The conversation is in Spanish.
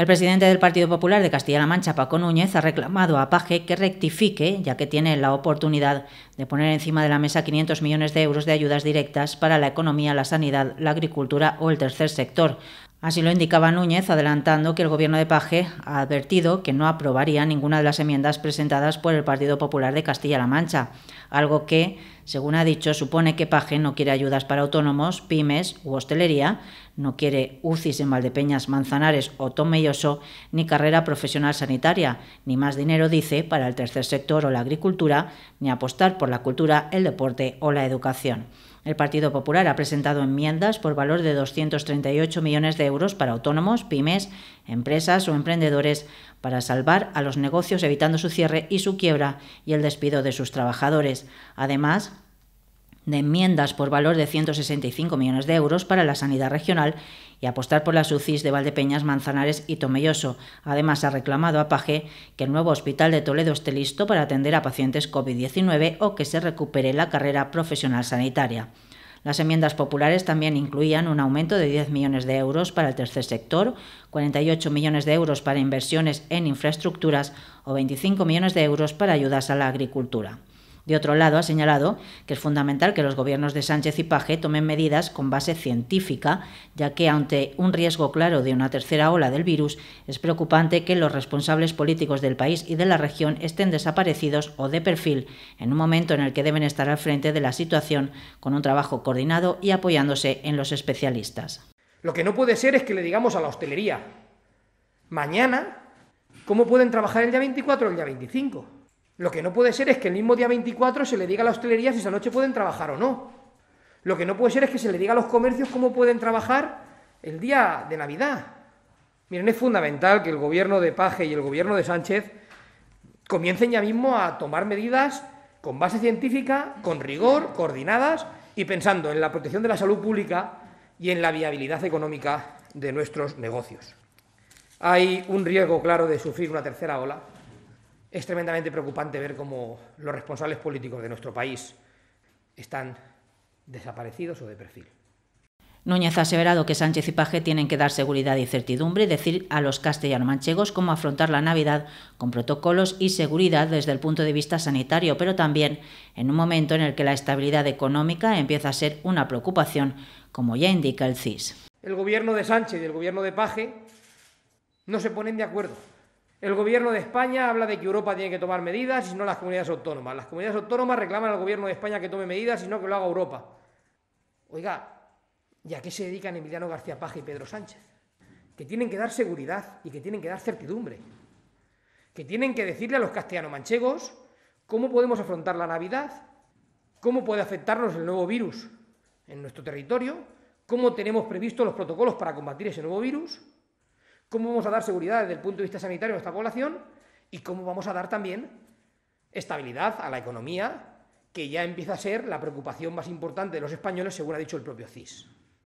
El presidente del Partido Popular de Castilla-La Mancha, Paco Núñez, ha reclamado a Paje que rectifique, ya que tiene la oportunidad de poner encima de la mesa 500 millones de euros de ayudas directas para la economía, la sanidad, la agricultura o el tercer sector, Así lo indicaba Núñez, adelantando que el gobierno de Paje ha advertido que no aprobaría ninguna de las enmiendas presentadas por el Partido Popular de Castilla-La Mancha, algo que, según ha dicho, supone que Paje no quiere ayudas para autónomos, pymes u hostelería, no quiere UCIs en Valdepeñas, Manzanares o Tomelloso, ni carrera profesional sanitaria, ni más dinero, dice, para el tercer sector o la agricultura, ni apostar por la cultura, el deporte o la educación. El Partido Popular ha presentado enmiendas por valor de 238 millones de euros para autónomos, pymes, empresas o emprendedores para salvar a los negocios evitando su cierre y su quiebra y el despido de sus trabajadores. Además, de enmiendas por valor de 165 millones de euros para la sanidad regional y apostar por las UCIs de Valdepeñas, Manzanares y Tomelloso. Además, ha reclamado a Paje que el nuevo hospital de Toledo esté listo para atender a pacientes COVID-19 o que se recupere la carrera profesional sanitaria. Las enmiendas populares también incluían un aumento de 10 millones de euros para el tercer sector, 48 millones de euros para inversiones en infraestructuras o 25 millones de euros para ayudas a la agricultura. De otro lado, ha señalado que es fundamental que los gobiernos de Sánchez y Paje tomen medidas con base científica, ya que ante un riesgo claro de una tercera ola del virus, es preocupante que los responsables políticos del país y de la región estén desaparecidos o de perfil en un momento en el que deben estar al frente de la situación con un trabajo coordinado y apoyándose en los especialistas. Lo que no puede ser es que le digamos a la hostelería, mañana, ¿cómo pueden trabajar el día 24 o el día 25? Lo que no puede ser es que el mismo día 24 se le diga a la hostelería si esa noche pueden trabajar o no. Lo que no puede ser es que se le diga a los comercios cómo pueden trabajar el día de Navidad. Miren, es fundamental que el gobierno de Paje y el gobierno de Sánchez comiencen ya mismo a tomar medidas con base científica, con rigor, coordinadas y pensando en la protección de la salud pública y en la viabilidad económica de nuestros negocios. Hay un riesgo claro de sufrir una tercera ola es tremendamente preocupante ver cómo los responsables políticos de nuestro país están desaparecidos o de perfil. Núñez ha aseverado que Sánchez y Paje tienen que dar seguridad y certidumbre y decir a los castellano-manchegos cómo afrontar la Navidad con protocolos y seguridad desde el punto de vista sanitario, pero también en un momento en el que la estabilidad económica empieza a ser una preocupación, como ya indica el CIS. El gobierno de Sánchez y el gobierno de Paje no se ponen de acuerdo el gobierno de España habla de que Europa tiene que tomar medidas y no las comunidades autónomas. Las comunidades autónomas reclaman al gobierno de España que tome medidas y no que lo haga Europa. Oiga, ¿y a qué se dedican Emiliano García Paja y Pedro Sánchez? Que tienen que dar seguridad y que tienen que dar certidumbre. Que tienen que decirle a los castellano manchegos cómo podemos afrontar la Navidad, cómo puede afectarnos el nuevo virus en nuestro territorio, cómo tenemos previstos los protocolos para combatir ese nuevo virus cómo vamos a dar seguridad desde el punto de vista sanitario a esta población y cómo vamos a dar también estabilidad a la economía, que ya empieza a ser la preocupación más importante de los españoles, según ha dicho el propio CIS.